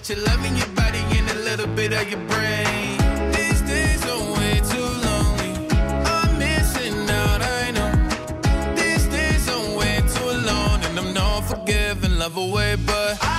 much you loving your body and a little bit of your brain. These days are way too lonely. I'm missing out, I know. These days are way too alone, and I'm not forgiving, love away, but. I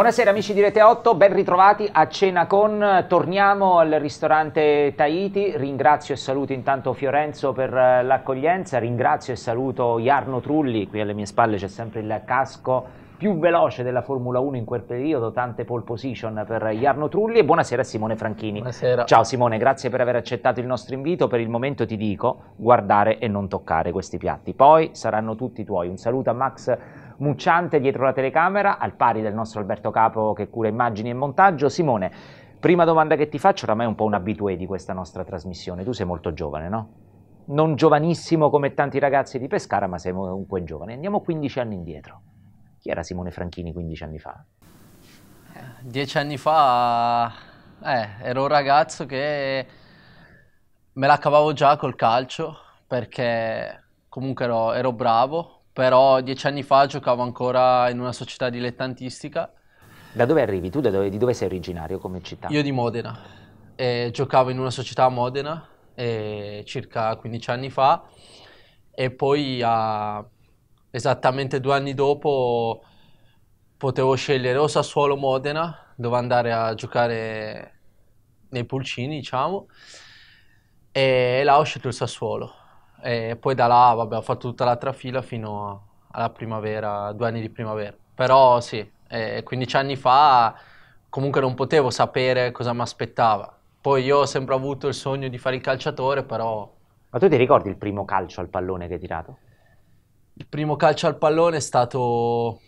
Buonasera amici di Rete 8, ben ritrovati a Cena con. Torniamo al ristorante Tahiti. Ringrazio e saluto intanto Fiorenzo per eh, l'accoglienza, ringrazio e saluto Jarno Trulli, qui alle mie spalle c'è sempre il casco più veloce della Formula 1 in quel periodo, tante pole position per Jarno Trulli e buonasera Simone Franchini. Buonasera. Ciao Simone, grazie per aver accettato il nostro invito, per il momento ti dico guardare e non toccare questi piatti, poi saranno tutti tuoi. Un saluto a Max mucciante dietro la telecamera, al pari del nostro Alberto Capo che cura immagini e montaggio. Simone, prima domanda che ti faccio, oramai è un po' un abitué di questa nostra trasmissione, tu sei molto giovane, no? Non giovanissimo come tanti ragazzi di Pescara, ma sei comunque giovane. Andiamo 15 anni indietro. Chi era Simone Franchini 15 anni fa? Eh, dieci anni fa eh, ero un ragazzo che me la cavavo già col calcio perché comunque ero, ero bravo, però dieci anni fa giocavo ancora in una società dilettantistica. Da dove arrivi tu? Dove, di dove sei originario come città? Io di Modena. Eh, giocavo in una società a Modena eh, circa 15 anni fa e poi a, esattamente due anni dopo potevo scegliere o Sassuolo o Modena dove andare a giocare nei pulcini diciamo e là ho scelto il Sassuolo e poi da là vabbè, ho fatto tutta l'altra fila fino alla primavera, due anni di primavera. Però sì, eh, 15 anni fa comunque non potevo sapere cosa mi aspettava. Poi io ho sempre avuto il sogno di fare il calciatore, però... Ma tu ti ricordi il primo calcio al pallone che hai tirato? Il primo calcio al pallone è stato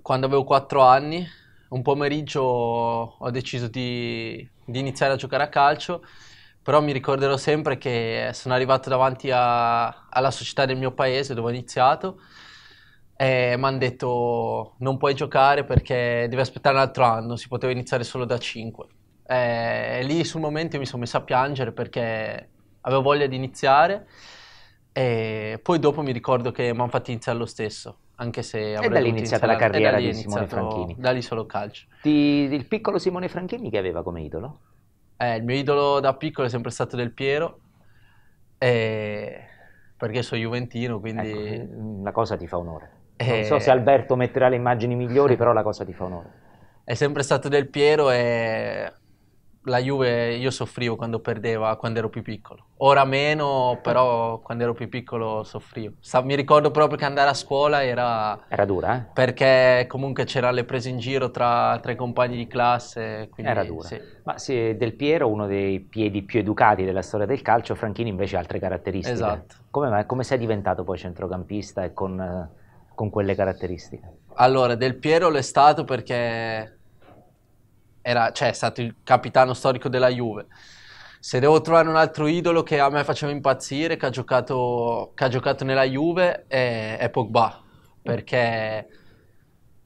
quando avevo 4 anni. Un pomeriggio ho deciso di, di iniziare a giocare a calcio però mi ricorderò sempre che sono arrivato davanti a, alla società del mio paese dove ho iniziato e mi hanno detto non puoi giocare perché devi aspettare un altro anno, si poteva iniziare solo da 5. E, e lì sul momento mi sono messo a piangere perché avevo voglia di iniziare e poi dopo mi ricordo che mi hanno fatto iniziare lo stesso anche se avrei e da lì è iniziata la carriera di Simone Franchini da lì solo calcio di, il piccolo Simone Franchini che aveva come idolo? Eh, il mio idolo da piccolo è sempre stato Del Piero, eh, perché sono juventino, quindi... Ecco, mm, la cosa ti fa onore. Eh, non so se Alberto metterà le immagini migliori, però la cosa ti fa onore. È sempre stato Del Piero e la Juve io soffrivo quando perdeva, quando ero più piccolo. Ora meno, però quando ero più piccolo soffrivo. Sa- mi ricordo proprio che andare a scuola era... Era dura, eh? Perché comunque c'erano le prese in giro tra, tra i compagni di classe. Quindi, era dura. Sì. Ma sì, Del Piero, uno dei piedi più educati della storia del calcio, Franchini invece ha altre caratteristiche. Esatto. Come, come sei diventato poi centrocampista e con, eh, con quelle caratteristiche? Allora, Del Piero l'è stato perché era, cioè, è stato il capitano storico della Juve. Se devo trovare un altro idolo che a me faceva impazzire, che ha giocato, che ha giocato nella Juve, è, è Pogba, perché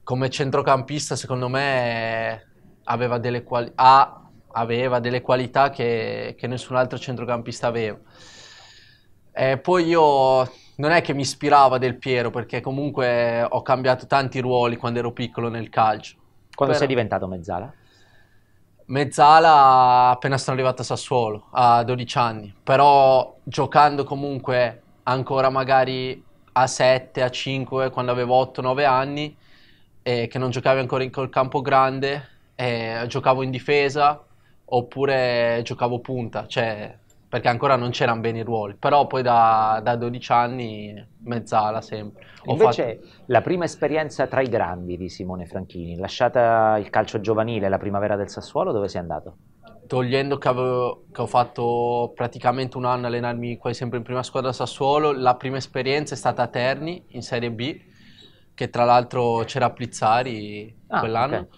come centrocampista secondo me aveva delle, quali- ha, aveva delle qualità che, che, nessun altro centrocampista aveva. E poi io non è che mi ispirava Del Piero perché comunque ho cambiato tanti ruoli quando ero piccolo nel calcio. Quando Però... sei diventato mezzala? Mezzala appena sono arrivato a Sassuolo a 12 anni, però giocando comunque ancora magari a 7, a 5, quando avevo 8-9 anni, eh, che non giocavo ancora in col campo grande, eh, giocavo in difesa oppure giocavo punta, cioè perché ancora non c'erano bene i ruoli, però poi da, da 12 anni mezzala sempre. Ho Invece fatto... la prima esperienza tra i grandi di Simone Franchini, lasciata il calcio giovanile, la primavera del Sassuolo, dove sei andato? Togliendo che, avevo, che ho fatto praticamente un anno allenarmi quasi sempre in prima squadra a Sassuolo, la prima esperienza è stata a Terni in Serie B, che tra l'altro c'era Plizzari ah, quell'anno. Okay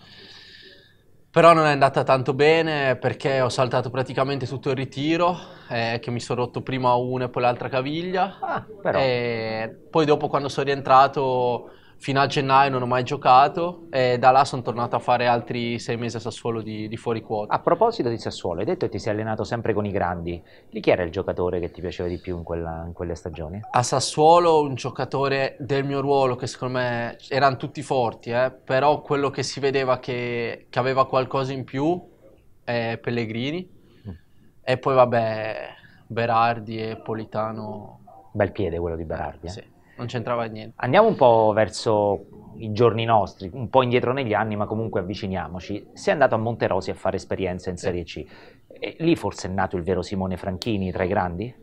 però non è andata tanto bene perché ho saltato praticamente tutto il ritiro, eh, che mi sono rotto prima una e poi l'altra caviglia. Ah, però. E poi dopo quando sono rientrato fino a gennaio non ho mai giocato e da là sono tornato a fare altri sei mesi a Sassuolo di, di fuori quota. A proposito di Sassuolo, hai detto che ti sei allenato sempre con i grandi. Di chi era il giocatore che ti piaceva di più in, quella, in quelle stagioni? A Sassuolo un giocatore del mio ruolo che secondo me erano tutti forti, eh, però quello che si vedeva che, che aveva qualcosa in più è Pellegrini mm. e poi vabbè Berardi e Politano. Bel piede quello di Berardi. eh. Sì non c'entrava niente. Andiamo un po' verso i giorni nostri, un po' indietro negli anni, ma comunque avviciniamoci. Sei andato a Monterosi a fare esperienza in Serie C. E lì forse è nato il vero Simone Franchini tra i grandi?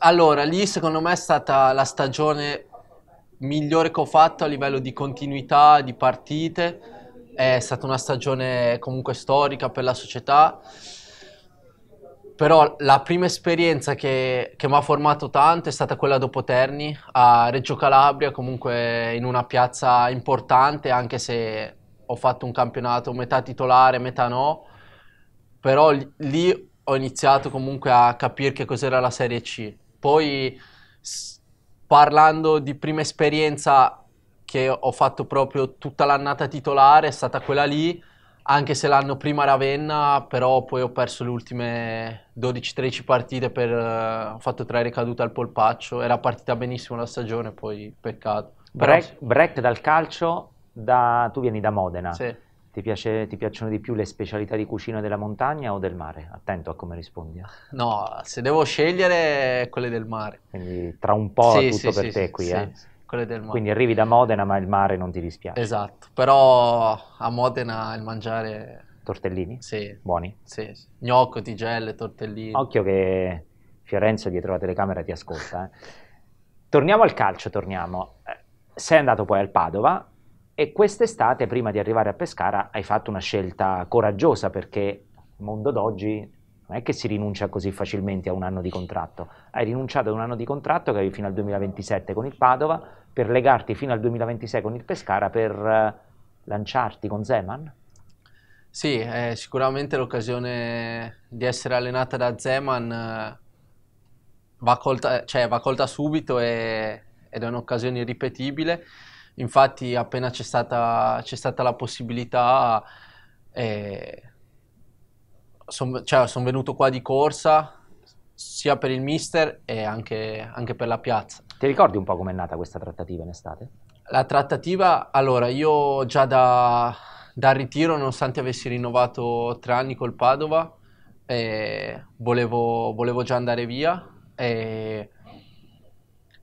Allora, lì secondo me è stata la stagione migliore che ho fatto a livello di continuità, di partite. È stata una stagione comunque storica per la società però la prima esperienza che, che mi ha formato tanto è stata quella dopo Terni a Reggio Calabria, comunque in una piazza importante, anche se ho fatto un campionato metà titolare, metà no, però lì ho iniziato comunque a capire che cos'era la Serie C. Poi parlando di prima esperienza che ho fatto proprio tutta l'annata titolare, è stata quella lì anche se l'anno prima Ravenna, però poi ho perso le ultime 12-13 partite per, uh, ho fatto tre ricadute al polpaccio, era partita benissimo la stagione, poi peccato. Break, break dal calcio, da... tu vieni da Modena. Sì. Ti, piace, ti, piacciono di più le specialità di cucina della montagna o del mare? Attento a come rispondi. Eh. No, se devo scegliere, quelle del mare. Quindi tra un po' sì, tutto sì, per sì, te qui. eh quelle del mare. Quindi arrivi da Modena ma il mare non ti dispiace. Esatto, però a Modena il mangiare... Tortellini? Sì. Buoni? Sì, sì. gnocco, tigelle, tortellini. Occhio che Fiorenzo dietro la telecamera ti ascolta. Eh. torniamo al calcio, torniamo. Eh, sei andato poi al Padova e quest'estate, prima di arrivare a Pescara, hai fatto una scelta coraggiosa perché il mondo d'oggi non è che si rinuncia così facilmente a un anno di contratto, hai rinunciato ad un anno di contratto che avevi fino al 2027 con il Padova per legarti fino al 2026 con il Pescara per eh, lanciarti con Zeman? Sì, eh, sicuramente l'occasione di essere allenata da Zeman eh, va, colta, cioè, va colta, subito e, ed è un'occasione irripetibile. Infatti appena c'è stata, stata, la possibilità eh, sono cioè, son venuto qua di corsa sia per il mister e anche, anche per la piazza. Ti ricordi un po' com'è nata questa trattativa in estate? La trattativa, allora, io già da, dal ritiro, nonostante avessi rinnovato tre anni col Padova, eh, volevo, volevo, già andare via. Eh,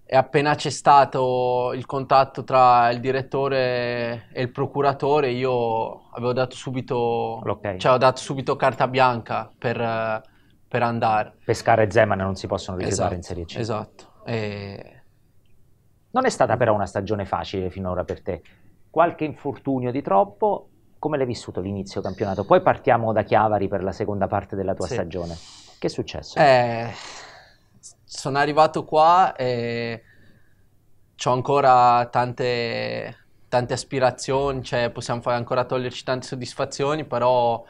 e appena c'è stato il contatto tra il direttore e il procuratore, io avevo dato subito, okay. cioè, dato subito carta bianca per, per, andare. Pescare e Zeman non si possono rifiutare esatto, in Serie C. Esatto. E... Non è stata però una stagione facile finora per te. Qualche infortunio di troppo, come l'hai vissuto l'inizio campionato? Poi partiamo da Chiavari per la seconda parte della tua sì. stagione. Che è successo? Eh sono arrivato qua e ho ancora tante, tante aspirazioni, cioè possiamo ancora toglierci tante soddisfazioni, però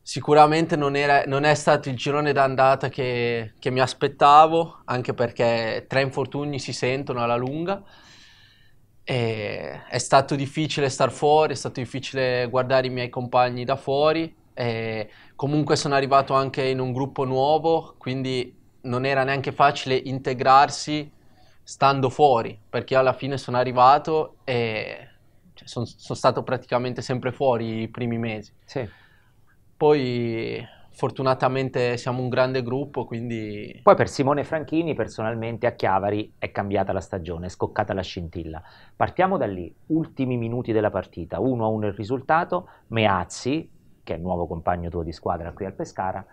sicuramente non, era, non è stato il girone d'andata che, che mi aspettavo, anche perché tre infortuni si sentono alla lunga. E è stato difficile star fuori, è stato difficile guardare i miei compagni da fuori. comunque sono arrivato anche in un gruppo nuovo, quindi non era neanche facile integrarsi stando fuori, perché alla fine sono arrivato e cioè, sono son stato praticamente sempre fuori i primi mesi. Sì. Poi fortunatamente siamo un grande gruppo, quindi... Poi per Simone Franchini personalmente a Chiavari è cambiata la stagione, è scoccata la scintilla. Partiamo da lì, ultimi minuti della partita, 1-1 il risultato, Meazzi, che è il nuovo compagno tuo di squadra qui al Pescara,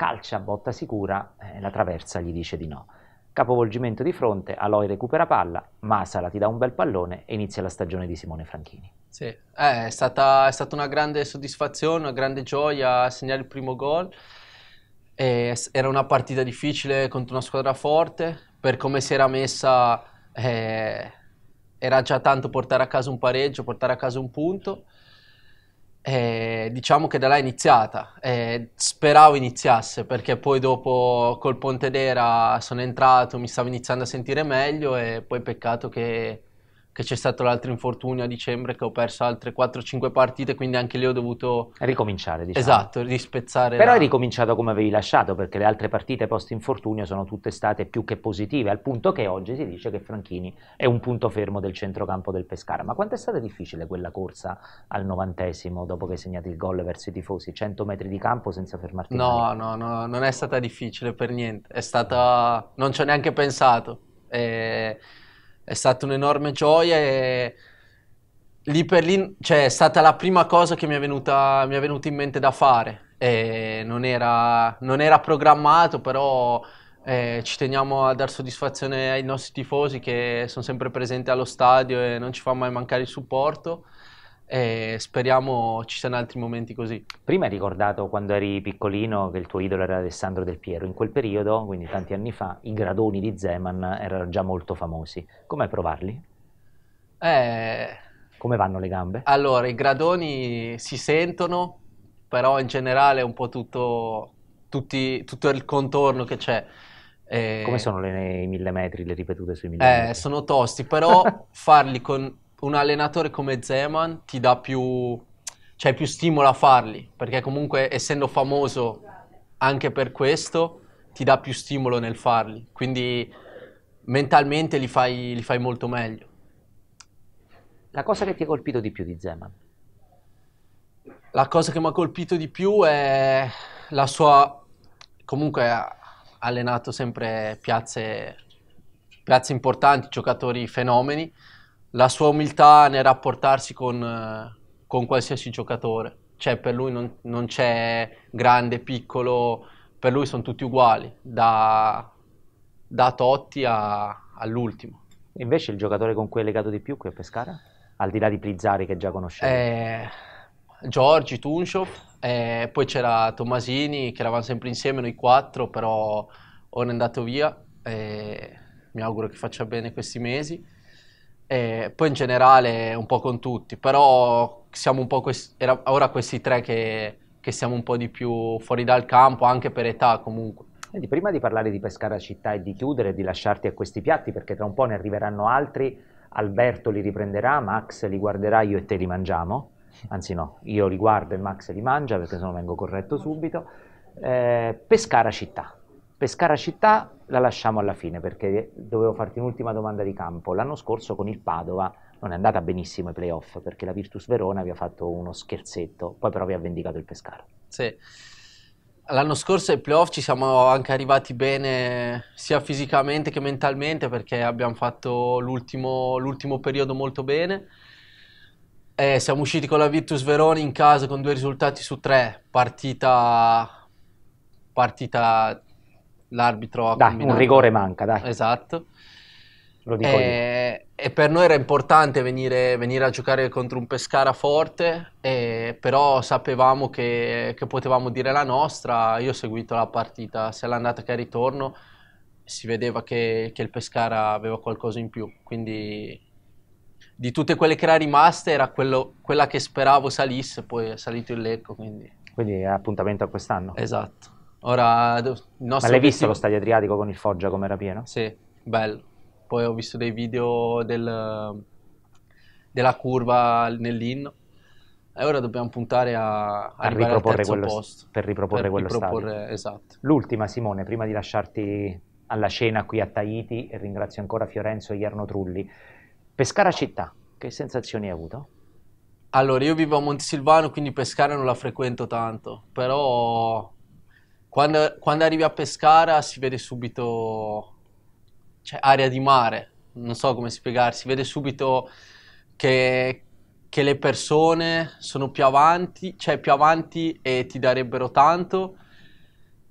calcia a botta sicura, eh, la traversa gli dice di no. Capovolgimento di fronte, Aloy recupera palla, Masala ti dà un bel pallone e inizia la stagione di Simone Franchini. Sì, eh, è, stata, è, stata, una grande soddisfazione, una grande gioia segnare il primo gol. Eh, era una partita difficile contro una squadra forte, per come si era messa eh, era già tanto portare a casa un pareggio, portare a casa un punto. E eh, diciamo che da là è iniziata, eh, speravo iniziasse perché poi dopo col Pontedera sono entrato, mi stavo iniziando a sentire meglio e poi peccato che che c'è stato l'altro infortunio a dicembre che ho perso altre 4-5 partite, quindi anche lì ho dovuto ricominciare, diciamo. Esatto, rispezzare. Però la... hai ricominciato come avevi lasciato, perché le altre partite post infortunio sono tutte state più che positive, al punto che oggi si dice che Franchini è un punto fermo del centrocampo del Pescara. Ma quanto è stata difficile quella corsa al novantesimo dopo che hai segnato il gol verso i tifosi? 100 metri di campo senza fermarti No, no, no, non è stata difficile per niente. È stata non ci ho neanche pensato. Eh, è stata un'enorme gioia e lì per lì cioè, è stata la prima cosa che mi è venuta, mi è venuta in mente da fare. Non era, non, era, programmato, però eh, ci teniamo a dar soddisfazione ai nostri tifosi che sono sempre presenti allo stadio e non ci fa mai mancare il supporto e speriamo ci siano altri momenti così. Prima hai ricordato quando eri piccolino che il tuo idolo era Alessandro Del Piero, in quel periodo, quindi tanti anni fa, i gradoni di Zeman erano già molto famosi. Com'è provarli? Eh... Come vanno le gambe? Allora, i gradoni si sentono, però in generale è un po' tutto, tutti, tutto il contorno che c'è. Eh... Come sono le, i mille metri, le ripetute sui mille eh, metri? Sono tosti, però farli con un allenatore come Zeman ti dà più, cioè più stimolo a farli, perché comunque essendo famoso anche per questo, ti dà più stimolo nel farli, quindi mentalmente li fai, li fai molto meglio. La cosa che ti ha colpito di più di Zeman? La cosa che mi ha colpito di più è la sua... comunque ha allenato sempre piazze, piazze importanti, giocatori fenomeni, la sua umiltà nel rapportarsi con, eh, con qualsiasi giocatore. Cioè, per lui non, non, c'è grande, piccolo, per lui sono tutti uguali, da, da Totti a, all'ultimo. Invece il giocatore con cui è legato di più qui a Pescara? Al di là di Plizzari che già conoscevo. Eh, Giorgi, Tunshov, eh, poi c'era Tomasini che eravamo sempre insieme noi quattro, però ora è andato via. Eh, mi auguro che faccia bene questi mesi. E eh, poi in generale un po' con tutti, però siamo un po' questi, era, ora questi tre che, che, siamo un po' di più fuori dal campo, anche per età comunque. Quindi prima di parlare di Pescara città e di chiudere, di lasciarti a questi piatti, perché tra un po' ne arriveranno altri, Alberto li riprenderà, Max li guarderà, io e te li mangiamo, anzi no, io li guardo e Max li mangia perché se no vengo corretto subito. Eh, Pescara città, Pescara città la lasciamo alla fine perché dovevo farti un'ultima domanda di campo. L'anno scorso con il Padova non è andata benissimo ai playoff perché la Virtus Verona vi ha fatto uno scherzetto, poi però vi ha vendicato il Pescara. Sì. L'anno scorso ai playoff ci siamo anche arrivati bene sia fisicamente che mentalmente perché abbiamo fatto l'ultimo, l'ultimo periodo molto bene. Eh, siamo usciti con la Virtus Verona in casa con due risultati su tre, partita, partita l'arbitro ha dai, un rigore manca, dai. Esatto. Lo dico e, io. Eh, e per noi era importante venire, venire, a giocare contro un Pescara forte, e, eh, però sapevamo che, che, potevamo dire la nostra. Io ho seguito la partita sia l'andata che il ritorno, si vedeva che, che il Pescara aveva qualcosa in più, quindi di tutte quelle che era rimaste era quello, quella che speravo salisse, poi è salito il Lecco. Quindi, quindi appuntamento a quest'anno. Esatto. Ora, Ma l'hai visto lo stadio Adriatico con il Foggia come era pieno? Sì, bello. Poi ho visto dei video del, della curva nell'inno. E ora dobbiamo puntare a, a, a riproporre quello, posto, per riproporre per quello riproporre, stadio. Esatto. L'ultima, Simone, prima di lasciarti alla cena qui a Tahiti, e ringrazio ancora Fiorenzo e Ierno Trulli. Pescara città, che sensazioni hai avuto? Allora, io vivo a Montesilvano, quindi Pescara non la frequento tanto, però quando, quando, arrivi a Pescara si vede subito cioè, aria di mare, non so come spiegare, si vede subito che, che le persone sono più avanti, cioè più avanti e ti darebbero tanto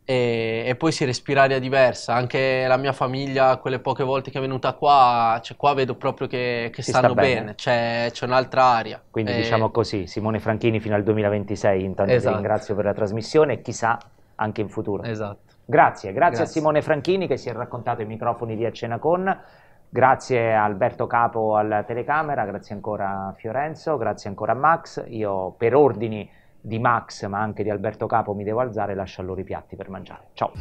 e, e, poi si respira aria diversa. Anche la mia famiglia, quelle poche volte che è venuta qua, cioè qua vedo proprio che, che stanno bene, bene. C'è, c'è, un'altra aria. Quindi e... diciamo così, Simone Franchini fino al 2026, intanto esatto. ti ringrazio per la trasmissione e chissà anche in futuro. Esatto. Grazie, grazie, grazie. a Simone Franchini che si è raccontato ai microfoni di A Con. Grazie a Alberto Capo alla telecamera, grazie ancora a Fiorenzo, grazie ancora a Max. Io per ordini di Max ma anche di Alberto Capo mi devo alzare e lascio loro i piatti per mangiare. Ciao.